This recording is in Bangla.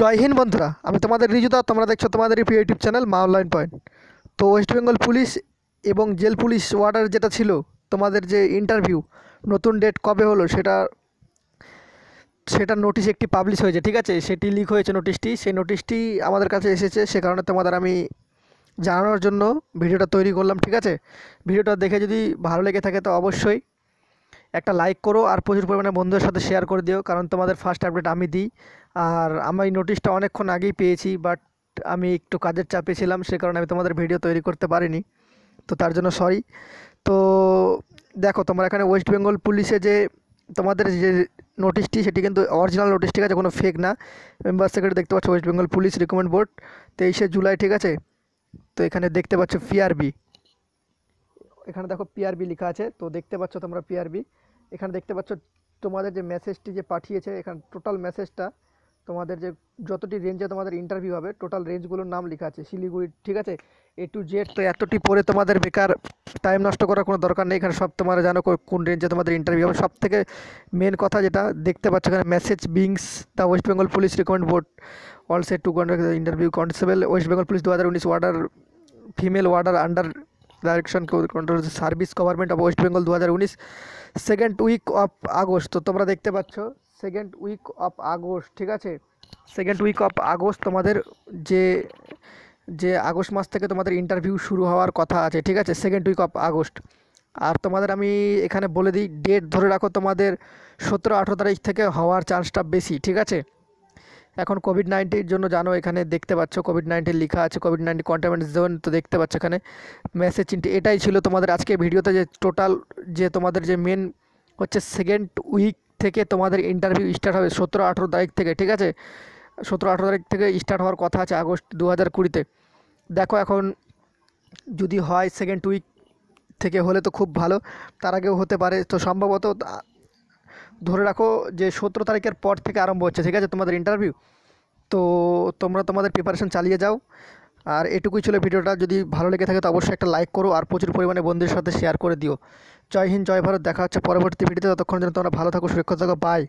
জয় হিন্দ বন্ধুরা আমি তোমাদের রিজুদা তোমরা দেখছো তোমাদের প্রিয় YouTube channel Maa online point তো ওয়েস্ট বেঙ্গল পুলিশ এবং জেল পুলিশ ওয়ার্ডার যেটা ছিল তোমাদের যে ইন্টারভিউ নতুন ডেট কবে হলো সেটা সেটা নোটিশ একটি পাবলিশ হয়েছে ঠিক আছে সেটি লিক হয়েছে নোটিশটি সেই নোটিশটি আমাদের কাছে এসেছে সে কারণে তোমাদের আমি জানানোর জন্য ভিডিওটা তৈরি করলাম ঠিক আছে ভিডিওটা দেখে যদি ভালো লেগে থাকে তো অবশ্যই একটা লাইক করো আর প্রচুর পরিমাণে বন্ধুদের সাথে শেয়ার করে দিও কারণ তোমাদের ফার্স্ট আপডেট আমি দিই আর আমার এই নোটিশটা অনেকক্ষণ আগেই পেয়েছি বাট আমি একটু কাজের চাপে ছিলাম সে কারণে আমি তোমাদের ভিডিও তৈরি করতে পারিনি তো তার জন্য সরি তো দেখো তোমরা এখানে ওয়েস্ট বেঙ্গল পুলিশে যে তোমাদের যে নোটিশটি সেটি কিন্তু অরিজিনাল নোটিশ ঠিক আছে কোনো ফেক না মেম্বার সেক্রেটারি দেখতে পাচ্ছ West Bengal police recruitment board তেইশে জুলাই ঠিক আছে তো এখানে দেখতে পাচ্ছ পিআরবি এখানে দেখো পিআরবি লেখা আছে তো দেখতে পাচ্ছ তোমরা পিআরবি এখানে দেখতে পাচ্ছ তোমাদের যে মেসেজটি যে পাঠিয়েছে এখানে টোটাল মেসেজটা তোমাদের যে যতটি রেঞ্জে তোমাদের ইন্টারভিউ হবে টোটাল রেঞ্জগুলোর নাম লেখা আছে শিলিগুড়ি ঠিক আছে এ টু জেড তো এতটি পরে তোমাদের বেকার টাইম নষ্ট করার কোনো দরকার নেই এখানে সব তোমরা জানো কোন রেঞ্জে তোমাদের ইন্টারভিউ হবে সব থেকে মেন কথা যেটা দেখতে পাচ্ছ এখানে message brings the West Bengal police recruitment board all set to conduct interview constable West Bengal police দু হাজার উনিশ warder female warder under direction control service government of West Bengal দু সেকেন্ড উইক অফ আগস্ট তো তোমরা দেখতে পাচ্ছ সেকেন্ড উইক অফ আগস্ট ঠিক আছে সেকেন্ড উইক অফ আগস্ট তোমাদের যে যে আগস্ট মাস থেকে তোমাদের ইন্টারভিউ শুরু হওয়ার কথা আছে ঠিক আছে সেকেন্ড উইক অফ আগস্ট আর তোমাদের আমি এখানে বলে দিই ডেট ধরে রাখো তোমাদের সতেরো আঠেরো তারিখ থেকে হওয়ার চান্সটা বেশি ঠিক আছে এখন কোভিড নাইন্টির জন্য জানো এখানে দেখতে পাচ্ছ কোভিড নাইন্টিন লেখা আছে কোভিড নাইন্টিন কন্টেনমেন্ট জোন তো দেখতে পাচ্ছ এখানে মেসেজ চিনটি এটাই ছিল তোমাদের আজকে ভিডিওতে যে টোটাল যে তোমাদের যে মেন হচ্ছে সেকেন্ড উইক থেকে তোমাদের ইন্টারভিউ স্টার্ট হবে সতেরো আঠেরো তারিখ থেকে ঠিক আছে সতেরো আঠেরো তারিখ থেকে স্টার্ট হওয়ার কথা আছে আগস্ট দু হাজার কুড়িতে দেখো এখন যদি হয় সেকেন্ড উইক থেকে হলে তো খুব ভালো তার আগেও হতে পারে তো সম্ভবত ধরে রাখো যে সতেরো তারিখের পর থেকে আরম্ভ হচ্ছে ঠিক আছে তোমাদের ইন্টারভিউ তো তোমরা তোমাদের প্রিপারেশন চালিয়ে যাও আর এটুকুই ছিল ভিডিওটা যদি ভালো লেগে থাকে তো অবশ্যই একটা লাইক করো আর প্রচুর পরিমাণে বন্ধুদের সাথে শেয়ার করে দিও জয় হিন্দ জয় ভারত দেখা হচ্ছে পরবর্তী ভিডিওতে ততক্ষণ যেন তোমরা ভালো থাকো সুরক্ষিত থাকো বাই